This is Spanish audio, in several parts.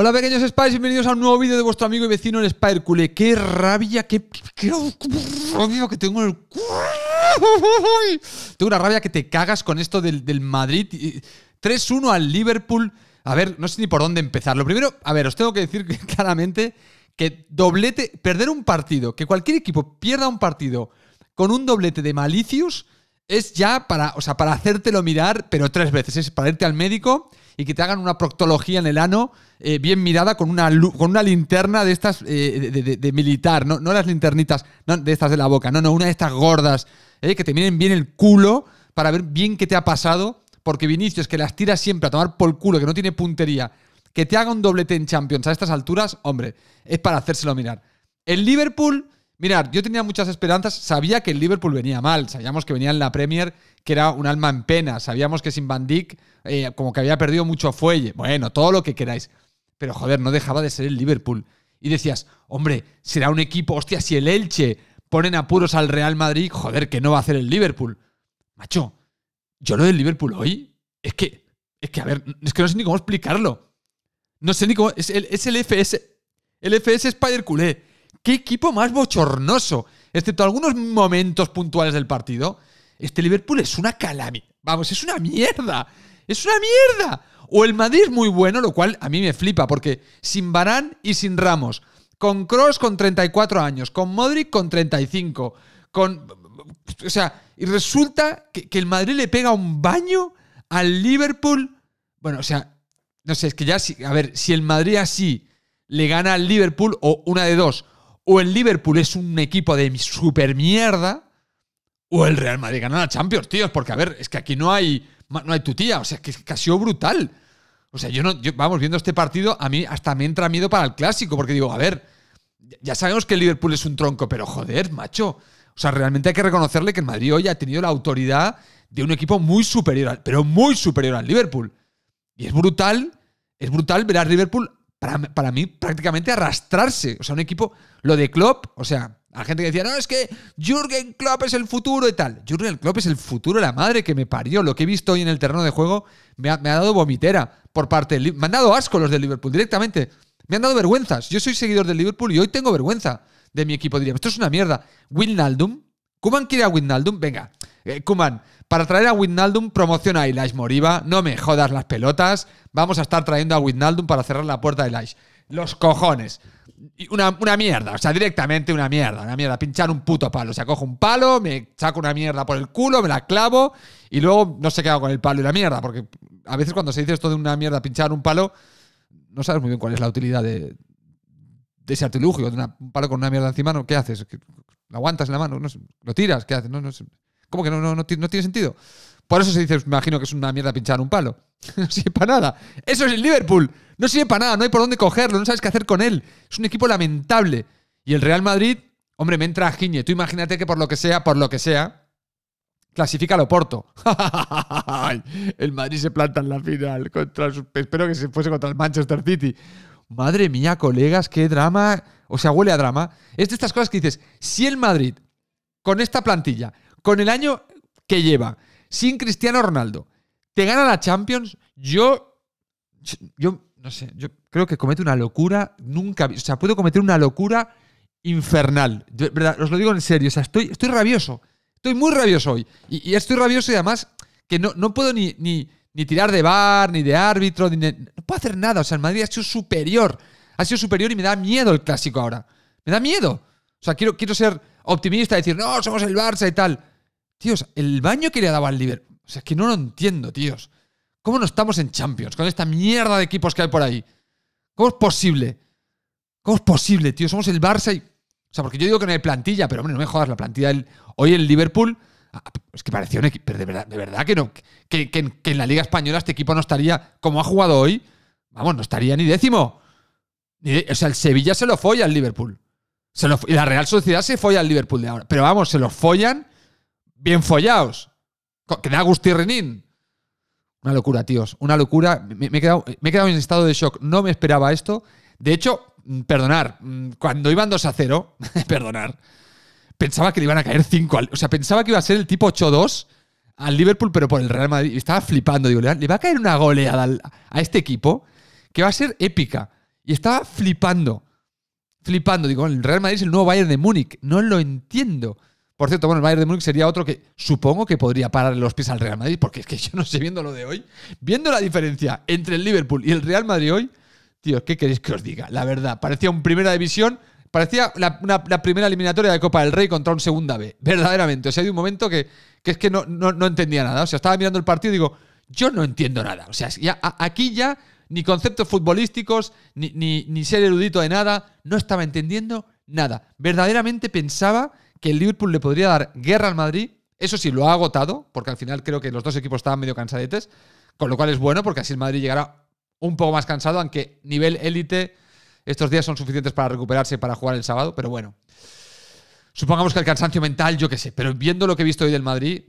Hola pequeños Spires, bienvenidos a un nuevo vídeo de vuestro amigo y vecino el Spyrecule. ¡Qué rabia, qué, rabia que tengo en el... Tengo una rabia que te cagas con esto del, Madrid. 3-1 al Liverpool. A ver, no sé ni por dónde empezar. Lo primero, a ver, os tengo que decir claramente que doblete, perder un partido, que cualquier equipo pierda un partido con un doblete de malicios, es ya para, o sea, para hacértelo mirar, pero tres veces. Es para irte al médico y que te hagan una proctología en el ano eh, bien mirada con una, con una linterna de estas eh, de, militar, no, no las linternitas de estas de la boca, no, no, una de estas gordas, eh, que te miren bien el culo para ver bien qué te ha pasado, porque Vinicius, que las tira siempre a tomar por el culo, que no tiene puntería, que te haga un doblete en Champions a estas alturas, hombre, es para hacérselo mirar. El Liverpool Mirad, yo tenía muchas esperanzas, sabía que el Liverpool venía mal, sabíamos que venía en la Premier, que era un alma en pena, sabíamos que sin Van Dijk eh, como que había perdido mucho fuelle, bueno, todo lo que queráis, pero joder, no dejaba de ser el Liverpool. Y decías, hombre, será un equipo, hostia, si el Elche ponen apuros al Real Madrid, joder, que no va a hacer el Liverpool. Macho, yo lo del Liverpool hoy, es que, es que, a ver, es que no sé ni cómo explicarlo. No sé ni cómo, es el, es el FS, el FS Spider Culé qué equipo más bochornoso, excepto algunos momentos puntuales del partido. Este Liverpool es una calamidad. Vamos, es una mierda. Es una mierda. O el Madrid es muy bueno, lo cual a mí me flipa, porque sin Barán y sin Ramos, con Cross con 34 años, con Modric con 35, con. O sea, y resulta que, el Madrid le pega un baño al Liverpool. Bueno, o sea, no sé, es que ya, a ver, si el Madrid así le gana al Liverpool, o una de dos, o el Liverpool es un equipo de super mierda, o el Real Madrid gana la Champions, tíos, porque a ver, es que aquí no hay, no hay tu tía, o sea, es que ha sido brutal. O sea, yo no, vamos, viendo este partido, a mí hasta me entra miedo para el clásico, porque digo, a ver, ya sabemos que el Liverpool es un tronco, pero joder, macho. O sea, realmente hay que reconocerle que el Madrid hoy ha tenido la autoridad de un equipo muy superior, pero muy superior al Liverpool. Y es brutal, es brutal ver a Liverpool para, mí prácticamente arrastrarse. O sea, un equipo, lo de Klopp, o sea, la gente que decía, no, es que Jürgen Klopp es el futuro y tal. Jürgen Klopp es el futuro, la madre que me parió. Lo que he visto hoy en el terreno de juego me ha, dado vomitera por parte del Me han dado asco los del Liverpool directamente. Me han dado vergüenzas. Yo soy seguidor del Liverpool y hoy tengo vergüenza de mi equipo. Diría, esto es una mierda. Wijnaldum. Kuman quiere a Wijnaldum. Venga, eh, Kuman, para traer a Wijnaldum promociona a Ilash Moriba. No me jodas las pelotas. Vamos a estar trayendo a Wijnaldum para cerrar la puerta de Ilash. Los cojones. Una, mierda, o sea, directamente una mierda, una mierda, pinchar un puto palo. O sea, cojo un palo, me saco una mierda por el culo, me la clavo y luego no sé qué hago con el palo y la mierda, porque a veces cuando se dice esto de una mierda, pinchar un palo, no sabes muy bien cuál es la utilidad de, ese artilugio, de un palo con una mierda encima, ¿qué haces? ¿Lo aguantas en la mano? No ¿Lo tiras? ¿Qué haces? No, no sé. ¿Cómo que no, tiene sentido? Por eso se dice, me imagino que es una mierda pinchar un palo. No sirve para nada. Eso es el Liverpool. No sirve para nada, no hay por dónde cogerlo, no sabes qué hacer con él. Es un equipo lamentable. Y el Real Madrid, hombre, me entra a Giñe. Tú imagínate que por lo que sea, por lo que sea, clasifica a Loporto. el Madrid se planta en la final. Contra espero que se fuese contra el Manchester City. Madre mía, colegas, qué drama. O sea, huele a drama. Es de estas cosas que dices, si el Madrid, con esta plantilla, con el año que lleva, sin Cristiano Ronaldo, te gana la Champions, yo, yo no sé, yo creo que comete una locura nunca, o sea, puedo cometer una locura infernal, os lo digo en serio, o sea, estoy, estoy rabioso, estoy muy rabioso hoy, y, estoy rabioso y además que no, no puedo ni, ni, tirar de bar, ni de árbitro, ni, no puedo hacer nada, o sea, el Madrid ha sido superior, ha sido superior y me da miedo el clásico ahora, me da miedo, o sea, quiero, quiero ser optimista, y decir, no, somos el Barça y tal, Tíos, el baño que le daba al Liverpool. O sea, es que no lo entiendo, tíos. ¿Cómo no estamos en Champions con esta mierda de equipos que hay por ahí? ¿Cómo es posible? ¿Cómo es posible, tío? Somos el Barça y. O sea, porque yo digo que no hay plantilla, pero hombre, no me jodas la plantilla. Del... Hoy el Liverpool. Ah, es que parecía un equipo. Pero de verdad, de verdad que no. Que, en la Liga Española este equipo no estaría. Como ha jugado hoy. Vamos, no estaría ni décimo. o sea, el Sevilla se lo folla al Liverpool. Se lo, y la Real Sociedad se folla al Liverpool de ahora. Pero vamos, se lo follan bien follados. Que da Agustín Renín. Una locura, tíos. Una locura. Me, he quedado, en estado de shock. No me esperaba esto. De hecho, mm, perdonar, mm, cuando iban 2 a 0, perdonar, pensaba que le iban a caer 5 O sea, pensaba que iba a ser el tipo 8-2 al Liverpool, pero por el Real Madrid. Estaba flipando. Digo, le va a caer una goleada a este equipo que va a ser épica. Y estaba flipando. Flipando. Digo, el Real Madrid es el nuevo Bayern de Múnich. No lo entiendo. Por cierto, bueno, el Bayern de Múnich sería otro que supongo que podría parar los pies al Real Madrid, porque es que yo no sé viendo lo de hoy, viendo la diferencia entre el Liverpool y el Real Madrid hoy, tío, ¿qué queréis que os diga? La verdad, parecía una primera división, parecía la, primera eliminatoria de Copa del Rey contra un segunda B, verdaderamente. O sea, hay un momento que, que es que no, no, entendía nada. O sea, estaba mirando el partido y digo, yo no entiendo nada. O sea, aquí ya ni conceptos futbolísticos, ni, ni ser erudito de nada, no estaba entendiendo nada. Verdaderamente pensaba que el Liverpool le podría dar guerra al Madrid. Eso sí, lo ha agotado, porque al final creo que los dos equipos estaban medio cansadetes, con lo cual es bueno, porque así el Madrid llegará un poco más cansado, aunque nivel élite estos días son suficientes para recuperarse para jugar el sábado, pero bueno. Supongamos que el cansancio mental, yo qué sé, pero viendo lo que he visto hoy del Madrid,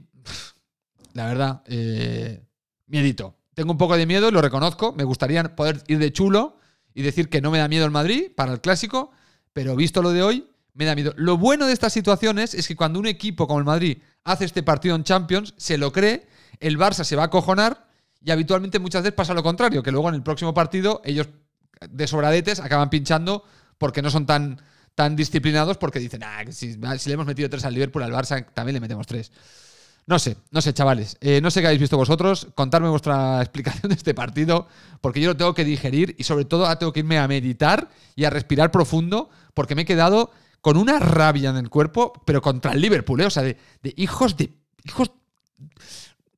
la verdad, eh, miedito. Tengo un poco de miedo, lo reconozco, me gustaría poder ir de chulo y decir que no me da miedo el Madrid para el clásico, pero visto lo de hoy, me da miedo. Lo bueno de estas situaciones es que cuando un equipo como el Madrid hace este partido en Champions, se lo cree, el Barça se va a acojonar y habitualmente muchas veces pasa lo contrario, que luego en el próximo partido ellos de sobradetes acaban pinchando porque no son tan, tan disciplinados porque dicen, ah, ah si, le hemos metido tres al Liverpool, al Barça también le metemos tres. No sé, no sé, chavales. Eh, no sé qué habéis visto vosotros. Contadme vuestra explicación de este partido, porque yo lo tengo que digerir y sobre todo tengo que irme a meditar y a respirar profundo, porque me he quedado con una rabia en el cuerpo, pero contra el Liverpool, ¿eh? O sea, de, hijos de. Hijos.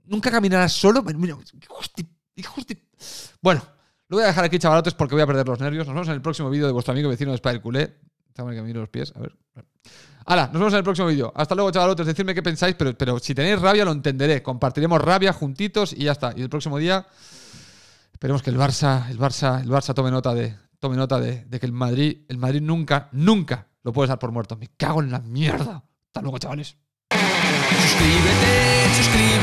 Nunca caminarás solo. Bueno, lo voy a dejar aquí, chavalotes, porque voy a perder los nervios. Nos vemos en el próximo vídeo de vuestro amigo vecino de Spider Culé. estamos que miro los pies, a ver. Hala, nos vemos en el próximo vídeo. Hasta luego, chavalotes. Decidme qué pensáis, pero, pero si tenéis rabia lo entenderé. Compartiremos rabia juntitos y ya está. Y el próximo día esperemos que el Barça, el Barça, el Barça tome nota de, tome nota de que el Madrid, el Madrid nunca, nunca lo puedes dar por muerto. Me cago en la mierda. Hasta luego, chavales. Suscríbete,